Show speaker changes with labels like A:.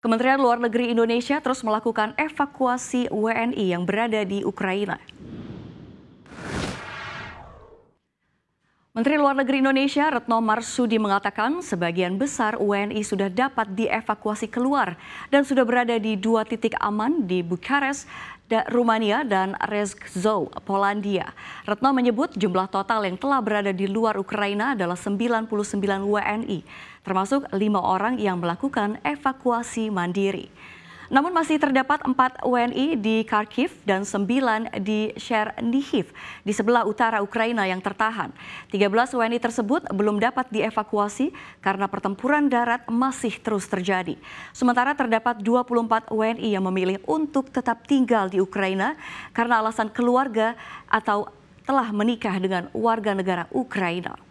A: Kementerian Luar Negeri Indonesia terus melakukan evakuasi WNI yang berada di Ukraina. Menteri Luar Negeri Indonesia Retno Marsudi mengatakan sebagian besar WNI sudah dapat dievakuasi keluar dan sudah berada di dua titik aman di Bukares, Rumania dan Rezgzo, Polandia. Retno menyebut jumlah total yang telah berada di luar Ukraina adalah 99 WNI, termasuk lima orang yang melakukan evakuasi mandiri. Namun masih terdapat 4 WNI di Kharkiv dan 9 di Chernihiv di sebelah utara Ukraina yang tertahan. 13 WNI tersebut belum dapat dievakuasi karena pertempuran darat masih terus terjadi. Sementara terdapat 24 WNI yang memilih untuk tetap tinggal di Ukraina karena alasan keluarga atau telah menikah dengan warga negara Ukraina.